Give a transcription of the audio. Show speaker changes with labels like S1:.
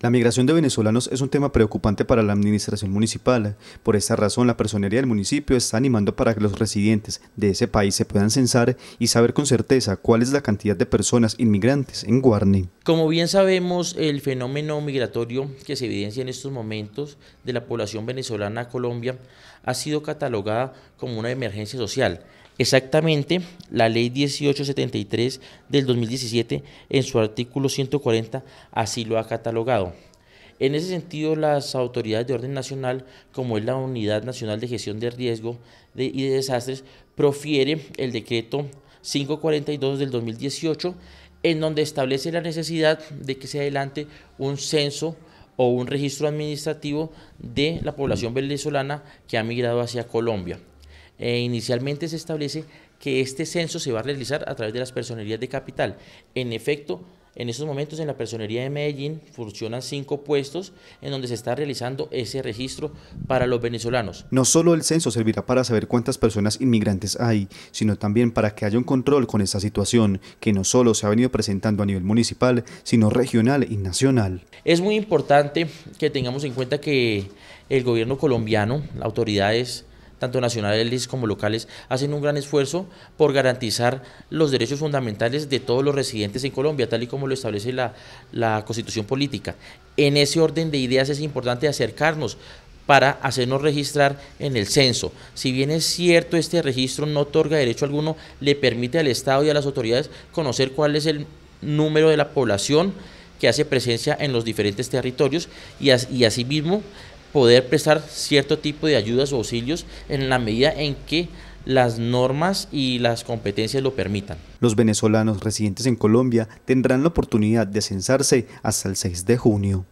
S1: La migración de venezolanos es un tema preocupante para la administración municipal. Por esta razón, la personería del municipio está animando para que los residentes de ese país se puedan censar y saber con certeza cuál es la cantidad de personas inmigrantes en Guarne.
S2: Como bien sabemos, el fenómeno migratorio que se evidencia en estos momentos de la población venezolana a Colombia ha sido catalogada como una emergencia social Exactamente, la ley 1873 del 2017, en su artículo 140, así lo ha catalogado. En ese sentido, las autoridades de orden nacional, como es la Unidad Nacional de Gestión de Riesgo y de Desastres, profiere el decreto 542 del 2018, en donde establece la necesidad de que se adelante un censo o un registro administrativo de la población venezolana que ha migrado hacia Colombia. Eh, inicialmente se establece que este censo se va a realizar a través de las personerías de capital. En efecto, en estos momentos en la personería de Medellín funcionan cinco puestos en donde se está realizando ese registro para los venezolanos.
S1: No solo el censo servirá para saber cuántas personas inmigrantes hay, sino también para que haya un control con esta situación que no solo se ha venido presentando a nivel municipal, sino regional y nacional.
S2: Es muy importante que tengamos en cuenta que el gobierno colombiano, las autoridades tanto nacionales como locales, hacen un gran esfuerzo por garantizar los derechos fundamentales de todos los residentes en Colombia, tal y como lo establece la, constitución política. En ese orden de ideas es importante acercarnos para hacernos registrar en el censo. Si bien es cierto, este registro no otorga derecho alguno, le permite al Estado y a las autoridades conocer cuál es el número de la población que hace presencia en los diferentes territorios y, y asimismo poder prestar cierto tipo de ayudas o auxilios en la medida en que las normas y las competencias lo permitan.
S1: Los venezolanos residentes en Colombia tendrán la oportunidad de censarse hasta el 6 de junio.